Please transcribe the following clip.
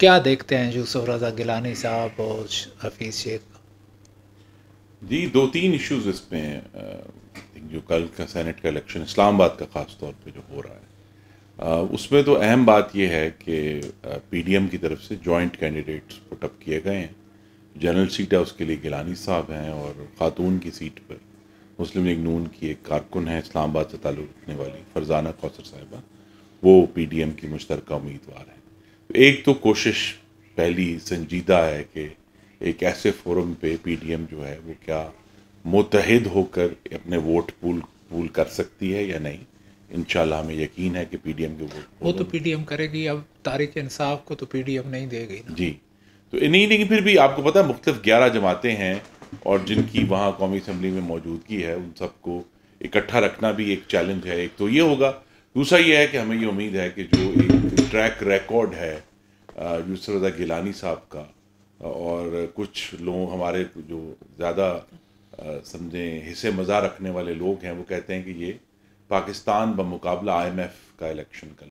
क्या देखते हैं यूसुफ रजा गिलानी साहब और हफीज़ शेख जी दो तीन इश्यूज इसमें जो कल का सेनेट का इलेक्शन इस्लामाबाद का ख़ास तौर पे जो हो रहा है उसमें तो अहम बात यह है कि पीडीएम की तरफ से जॉइंट कैंडिडेट्स पुटअप किए गए हैं जनरल सीट है उसके लिए गिलानी साहब हैं और ख़ातून की सीट पर मुस्लिम लीग नून की एक कारकुन है इस्लामाबाद से ताल्लुक़ रखने वाली फरजाना कौसर साहिबा वो पीडीएम की मुश्तरक उम्मीदवार हैं एक तो कोशिश पहली संजीदा है कि एक ऐसे फोरम पे पीडीएम जो है वो क्या मुतहद होकर अपने वोट पूल पूल कर सकती है या नहीं इन हमें यकीन है कि पीडीएम के वोट वो तो पीडीएम करेगी अब तारीख इंसाफ को तो पीडीएम नहीं देगी ना। जी तो नहीं लेकिन फिर भी आपको पता है मुख्तफ ग्यारह जमातें हैं और जिनकी वहाँ कौमी असम्बली में मौजूदगी है उन सबको इकट्ठा रखना भी एक चैलेंज है एक तो ये होगा दूसरा यह है कि हमें ये उम्मीद है कि जो एक ट्रैक रिकॉर्ड है यूसर रजा गिलानी साहब का और कुछ लोग हमारे जो ज़्यादा समझें हिस्से मज़ा रखने वाले लोग हैं वो कहते हैं कि ये पाकिस्तान बमुकाबला एफ़ का इलेक्शन कर